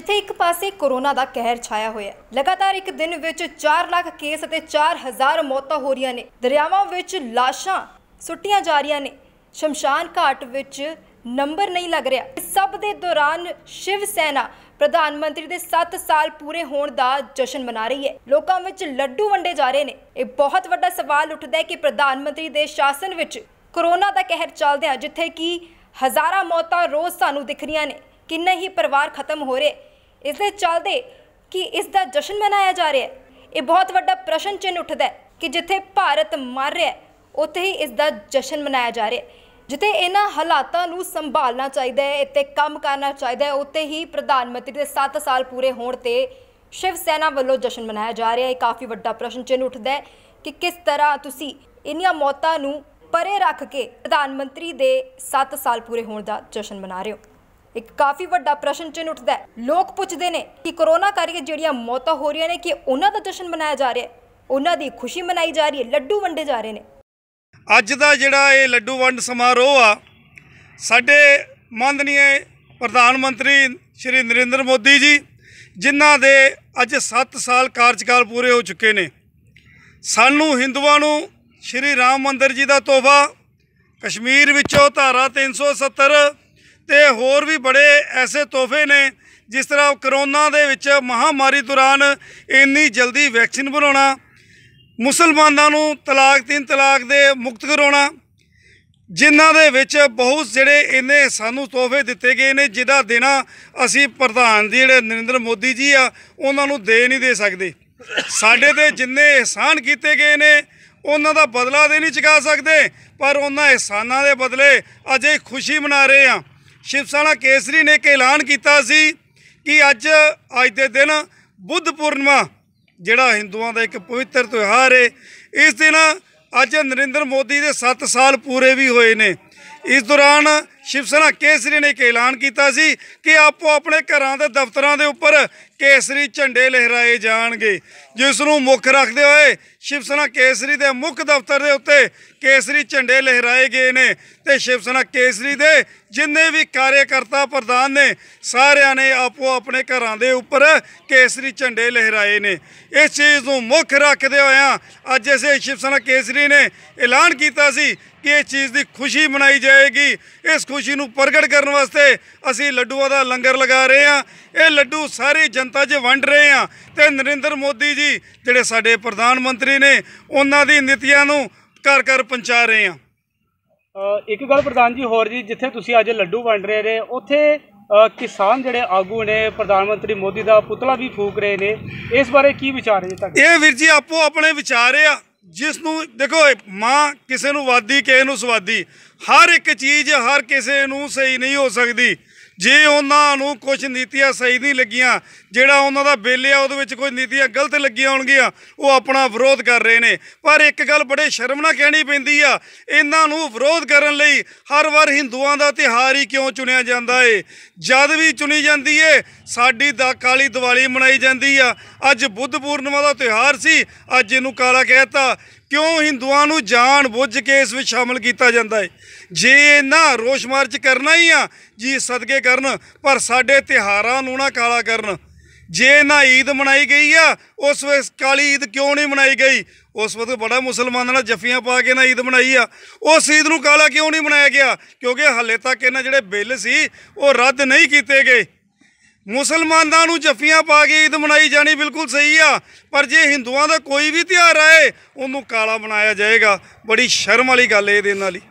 ਜਿੱਥੇ ਇੱਕ ਪਾਸੇ ਕੋਰੋਨਾ ਦਾ ਕਹਿਰ ਛਾਇਆ ਹੋਇਆ ਹੈ ਲਗਾਤਾਰ ਇੱਕ ਦਿਨ ਵਿੱਚ 4 ਲੱਖ ਕੇਸ ਅਤੇ 4000 ਮੌਤਾਂ ਹੋ ਰਹੀਆਂ ਨੇ ਦਰਿਆਵਾਂ ਵਿੱਚ ਲਾਸ਼ਾਂ ਸੁੱਟੀਆਂ ਜਾ ਰਹੀਆਂ ਨੇ ਸ਼ਮਸ਼ਾਨ ਘਾਟ ਵਿੱਚ ਨੰਬਰ ਨਹੀਂ ਲੱਗ ਰਿਹਾ ਇਸ ਸਭ ਦੇ ਦੌਰਾਨ ਸ਼ਿਵ ਸੈਨਾ ਪ੍ਰਧਾਨ ਮੰਤਰੀ ਦੇ 7 ਸਾਲ ਪੂਰੇ ਹੋਣ ਦਾ ਜਸ਼ਨ ਮਨਾ ਰਹੀ ਹੈ ਲੋਕਾਂ ਵਿੱਚ ਲੱਡੂ ਵੰਡੇ ਜਾ ਰਹੇ ਨੇ ਇਹ ਬਹੁਤ ਵੱਡਾ ਸਵਾਲ ਉੱਠਦਾ ਹੈ ਕਿ ਪ੍ਰਧਾਨ ਮੰਤਰੀ ਦੇ ਸ਼ਾਸਨ ਵਿੱਚ ਕੋਰੋਨਾ ਦਾ ਕਹਿਰ ਚੱਲਦਿਆਂ ਜਿੱਥੇ ਕਿ ਹਜ਼ਾਰਾਂ ਮੌਤਾਂ ਰੋਜ਼ ਸਾਨੂੰ ਦਿਖ ਰਹੀਆਂ ਨੇ ਕਿੰਨੇ ਹੀ ਪਰਿਵਾਰ ਖਤਮ ਹੋ ਰਹੇ ਇਸ ਦੇ ਚਲਦੇ ਕਿ ਇਸ ਦਾ ਜਸ਼ਨ ਮਨਾਇਆ ਜਾ ਰਿਹਾ ਹੈ ਇਹ ਬਹੁਤ ਵੱਡਾ ਪ੍ਰਸ਼ਨ ਚਿੰਨ ਉੱਠਦਾ ਹੈ ਕਿ ਜਿੱਥੇ ਭਾਰਤ ਮਰ ਰਿਹਾ ਹੈ ਉੱਥੇ ਹੀ ਇਸ ਦਾ ਜਸ਼ਨ ਮਨਾਇਆ ਜਾ ਰਿਹਾ ਹੈ ਜਿੱਥੇ ਇਹਨਾਂ ਹਾਲਾਤਾਂ ਨੂੰ ਸੰਭਾਲਣਾ ਚਾਹੀਦਾ ਹੈ ਇੱਥੇ ਕੰਮ ਕਰਨਾ ਚਾਹੀਦਾ ਹੈ ਉੱਥੇ ਹੀ ਪ੍ਰਧਾਨ ਮੰਤਰੀ ਦੇ 7 ਸਾਲ ਪੂਰੇ ਹੋਣ ਤੇ ਸ਼ਿਵ ਸੈਨਾ ਵੱਲੋਂ ਜਸ਼ਨ ਮਨਾਇਆ ਜਾ ਰਿਹਾ ਹੈ ਇਹ ਕਾਫੀ ਵੱਡਾ ਪ੍ਰਸ਼ਨ ਚਿੰਨ ਉੱਠਦਾ ਹੈ ਕਿ ਕਿਸ ਤਰ੍ਹਾਂ ਤੁਸੀਂ ਇੰਨੀਆਂ ਮੌਤਾਂ ਨੂੰ ਪਰੇ ਰੱਖ ਕੇ ਪ੍ਰਧਾਨ ਮੰਤਰੀ ਦੇ 7 ਸਾਲ ਪੂਰੇ ਹੋਣ ਦਾ ਜਸ਼ਨ ਮਨਾ ਰਹੇ ਹੋ ਇੱਕ ਕਾਫੀ ਵੱਡਾ ਪ੍ਰਸ਼ਨ ਚਿੰਨ ਉੱਠਦਾ ਹੈ ਲੋਕ ਪੁੱਛਦੇ ਨੇ ਕਿ ਕਰੋਨਾ ਕਰਕੇ ਜਿਹੜੀਆਂ ਮੌਤਾਂ ਹੋ ਰਹੀਆਂ ਨੇ ਕਿ ਉਹਨਾਂ ਦਾ ਜਸ਼ਨ ਮਨਾਇਆ ਜਾ ਰਿਹਾ ਹੈ ਉਹਨਾਂ ਦੀ ਖੁਸ਼ੀ ਮਨਾਈ ਜਾ ਰਹੀ ਹੈ ਲੱਡੂ ਵੰਡੇ ਜਾ ਰਹੇ ਨੇ ਅੱਜ ਦਾ ਜਿਹੜਾ ਇਹ ਲੱਡੂ ਵੰਡ ਸਮਾਰੋਹ ਆ ਸਾਡੇ ਮਾਨਨੀਏ ਪ੍ਰਧਾਨ ਮੰਤਰੀ ਸ਼੍ਰੀ ਨਰਿੰਦਰ ਮੋਦੀ ਜੀ ਜਿਨ੍ਹਾਂ ਦੇ ਅੱਜ 7 ਸਾਲ ਕਾਰਜਕਾਲ ਪੂਰੇ ਹੋ ਚੁੱਕੇ ਨੇ ਸਾਨੂੰ ਹਿੰਦੂਆਂ ਨੂੰ ਸ਼੍ਰੀ ਰਾਮ ਮੰਦਰ ਜੀ ਦਾ ਤੋਹਫਾ ਕਸ਼ਮੀਰ ਵਿੱਚੋਂ ਧਾਰਾ 370 ਤੇ ਹੋਰ ਵੀ ਬੜੇ ਐਸੇ ਤੋਹਫੇ ਨੇ ਜਿਸ ਤਰ੍ਹਾਂ ਕਰੋਨਾ ਦੇ ਵਿੱਚ ਮਹਾਮਾਰੀ ਦੌਰਾਨ ਇੰਨੀ ਜਲਦੀ ਵੈਕਸੀਨ ਬਣਾਉਣਾ ਮੁਸਲਮਾਨਾਂ ਨੂੰ ਤਲਾਕ ਤਿੰਨ ਤਲਾਕ ਦੇ ਮੁਕਤ ਕਰਾਉਣਾ ਜਿਨ੍ਹਾਂ ਦੇ ਵਿੱਚ ਬਹੁਤ ਜਿਹੜੇ ਇਹਨੇ ਸਾਨੂੰ ਤੋਹਫੇ ਦਿੱਤੇ ਗਏ ਨੇ ਜਿਹਦਾ ਦੇਣਾ ਅਸੀਂ ਪ੍ਰਧਾਨ ਜੀ ਜਿਹੜੇ ਨਰਿੰਦਰ ਮੋਦੀ ਜੀ ਆ ਉਹਨਾਂ ਨੂੰ ਦੇ ਨਹੀਂ ਦੇ ਸਕਦੇ ਸਾਡੇ ਤੇ ਜਿੰਨੇ ਇਹਸਾਨ ਕੀਤੇ ਗਏ ਨੇ ਉਹਨਾਂ ਦਾ ਬਦਲਾ ਦੇ ਨਹੀਂ ਚੁਕਾ ਸਕਦੇ ਪਰ ਉਹਨਾਂ ਇਹਸਾਨਾਂ ਦੇ ਬਦਲੇ ਅਜੇ ਖੁਸ਼ੀ ਮਨਾ ਰਹੇ ਆ ਸ਼ਿਵਸਾਨਾ ਕੇਸਰੀ ਨੇ ਇੱਕ ਐਲਾਨ ਕੀਤਾ ਸੀ ਕਿ ਅੱਜ ਅੱਜ ਦੇ ਦਿਨ ਬੁੱਧ ਪੂਰਨਿਮਾ ਜਿਹੜਾ ਹਿੰਦੂਆਂ ਦਾ ਇੱਕ ਪਵਿੱਤਰ ਤਿਉਹਾਰ ਹੈ ਇਸ ਦਿਨ ਅੱਜ ਨਰਿੰਦਰ ਮੋਦੀ ਦੇ 7 ਸਾਲ ਪੂਰੇ ਵੀ ਹੋਏ ਨੇ ਇਸ ਦੌਰਾਨ ਸ਼ਿਵ ਸੈਨਾ ਕੇਸਰੀ ਨੇ ਇੱਕ ਐਲਾਨ ਕੀਤਾ ਸੀ ਕਿ ਆਪੋ ਆਪਣੇ ਘਰਾਂ ਦੇ ਦਫ਼ਤਰਾਂ ਦੇ ਉੱਪਰ ਕੇਸਰੀ ਝੰਡੇ ਲਹਿਰਾਏ ਜਾਣਗੇ ਜਿਸ ਨੂੰ ਮੁੱਖ ਰੱਖਦੇ ਹੋਏ ਸ਼ਿਵ ਸੈਨਾ ਕੇਸਰੀ ਦੇ ਮੁੱਖ ਦਫ਼ਤਰ ਦੇ ਉੱਤੇ ਕੇਸਰੀ ਝੰਡੇ ਲਹਿਰਾਏ ਗਏ ਨੇ ਤੇ ਸ਼ਿਵ ਸੈਨਾ ਕੇਸਰੀ ਦੇ ਜਿੰਨੇ ਵੀ ਕਾਰਜਕਰਤਾ ਪ੍ਰਧਾਨ ਨੇ ਸਾਰਿਆਂ ਨੇ ਆਪੋ ਆਪਣੇ ਘਰਾਂ ਦੇ ਉੱਪਰ ਕੇਸਰੀ ਝੰਡੇ ਲਹਿਰਾਏ ਨੇ ਇਸ ਚੀਜ਼ ਨੂੰ ਮੁੱਖ ਰੱਖਦੇ ਹੋਇਆ ਅੱਜ ਅਸੀਂ ਸ਼ਿਵ ਸੈਨਾ ਕੇਸਰੀ ਨੇ ਐਲਾਨ ਕੀਤਾ ਸੀ ਕਿ ਇਸ ਚੀਜ਼ ਦੀ ਖੁਸ਼ੀ ਮਨਾਈ ਜਾਏਗੀ ਇਸ ਖੁਸ਼ੀ ਨੂੰ ਪ੍ਰਗਟ ਕਰਨ ਵਾਸਤੇ ਅਸੀਂ ਲੱਡੂਆਂ ਦਾ ਲੰਗਰ ਲਗਾ ਰਹੇ ਹਾਂ ਇਹ ਲੱਡੂ ਸਾਰੀ ਜਨਤਾ 'ਚ ਵੰਡ ਰਹੇ ਹਾਂ ਤੇ ਨਰਿੰਦਰ ਮੋਦੀ ਜੀ ਜਿਹੜੇ ਸਾਡੇ ਪ੍ਰਧਾਨ ਮੰਤਰੀ ਨੇ ਉਹਨਾਂ ਦੀ ਨੀਤੀਆਂ ਨੂੰ ਘਰ ਘਰ ਪਹੁੰਚਾ ਰਹੇ ਹਾਂ ਇੱਕ ਗੱਲ ਪ੍ਰਧਾਨ ਜੀ ਹੋਰ ਜੀ ਜਿੱਥੇ ਤੁਸੀਂ ਅੱਜ ਲੱਡੂ ਵੰਡ ਰਹੇ ਨੇ ਉੱਥੇ ਕਿਸਾਨ ਜਿਹੜੇ ਆਗੂ ਨੇ ਪ੍ਰਧਾਨ ਮੰਤਰੀ ਮੋਦੀ ਦਾ ਪੁਤਲਾ ਵੀ ਫੂਕ ਰਹੇ ਨੇ ਇਸ ਬਾਰੇ ਕੀ ਵਿਚਾਰ ਹੈ ਜੀ ਤੁਹਾਡਾ ਇਹ ਵੀਰ ਜੀ ਆਪੋ ਆਪਣੇ ਵਿਚਾਰ ਆ ਜਿਸ ਨੂੰ ਦੇਖੋ ਮਾਂ ਕਿਸੇ ਨੂੰ ਵਾਦੀ ਕਿਸੇ ਨੂੰ ਸਵਾਦੀ ਹਰ ਇੱਕ ਚੀਜ਼ ਹਰ ਕਿਸੇ ਨੂੰ ਸਹੀ ਨਹੀਂ ਹੋ ਸਕਦੀ ਜੇ ਉਹਨਾਂ ਨੂੰ ਕੁਝ ਨੀਤੀਆਂ ਸਹੀ ਨਹੀਂ ਲੱਗੀਆਂ ਜਿਹੜਾ ਉਹਨਾਂ ਦਾ ਬਿੱਲ ਆ ਉਹਦੇ ਵਿੱਚ ਕੋਈ ਨੀਤੀਆਂ ਗਲਤ ਲੱਗੀਆਂ ਹੋਣਗੀਆਂ ਉਹ ਆਪਣਾ ਵਿਰੋਧ ਕਰ ਰਹੇ ਨੇ ਪਰ ਇੱਕ ਗੱਲ ਬੜੇ ਸ਼ਰਮ ਨਾਲ ਕਹਿਣੀ ਪੈਂਦੀ ਆ ਇਹਨਾਂ ਨੂੰ ਵਿਰੋਧ ਕਰਨ ਲਈ ਹਰ ਵਾਰ ਹਿੰਦੂਆਂ ਦਾ ਤਿਹਾਰ ਹੀ ਕਿਉਂ ਚੁਣਿਆ ਜਾਂਦਾ ਏ ਜਦ ਵੀ ਚੁਣੀ ਜਾਂਦੀ ਏ ਸਾਡੀ ਦਾ ਕਾਲੀ ਦੀਵਾਲੀ ਮਨਾਈ ਜਾਂਦੀ ਆ ਅੱਜ ਬੁੱਧ ਪੂਰਨਮਾ ਦਾ ਤਿਹਾਰ ਸੀ ਅੱਜ ਇਹਨੂੰ ਕਾਲਾ ਕਹਿਤਾ ਕਿਉਂ ਹਿੰਦੂਆਂ ਨੂੰ ਜਾਣ ਬੁੱਝ ਕੇ ਇਸ ਵਿੱਚ ਸ਼ਾਮਲ ਕੀਤਾ ਜਾਂਦਾ ਹੈ ਜੇ ਇਹਨਾਂ ਰੋਸ਼ ਮਾਰਚ ਕਰਨਾ ਹੀ ਆ ਜੀ ਸਦਕੇ ਕਰਨ ਪਰ ਸਾਡੇ ਤਿਹਾਰਾਂ ਨੂੰ ਨਾ ਕਾਲਾ ਕਰਨ ਜੇ ਨਾ ਈਦ ਮਨਾਈ ਗਈ ਆ ਉਸ ਵੇਸ ਕਾਲੀ ਈਦ ਕਿਉਂ ਨਹੀਂ ਮਨਾਈ ਗਈ ਉਸ ਵਕਤ ਬੜਾ ਮੁਸਲਮਾਨਾਂ ਨਾਲ ਜਫੀਆਂ ਪਾ ਕੇ ਨਾ ਈਦ ਮਨਾਈ ਆ ਉਸ ਈਦ ਨੂੰ ਕਾਲਾ ਕਿਉਂ ਨਹੀਂ ਮਨਾਇਆ ਗਿਆ ਕਿਉਂਕਿ ਹੱਲੇ ਤੱਕ ਇਹਨਾਂ ਜਿਹੜੇ ਬਿੱਲ ਸੀ ਉਹ ਰੱਦ ਨਹੀਂ ਕੀਤੇ ਗਏ ਮੁਸਲਮਾਨਾਂ ਨੂੰ ਜੱਫੀਆਂ ਪਾ ਕੇ ਈਦ ਮਨਾਈ ਜਾਣੀ ਬਿਲਕੁਲ ਸਹੀ ਆ ਪਰ ਜੇ ਹਿੰਦੂਆਂ ਦਾ ਕੋਈ ਵੀ ਤਿਉਹਾਰ ਆਏ ਉਹਨੂੰ ਕਾਲਾ ਬਣਾਇਆ ਜਾਏਗਾ ਬੜੀ ਸ਼ਰਮ ਵਾਲੀ ਗੱਲ ਇਹ ਦੇ ਨਾਲ ਹੀ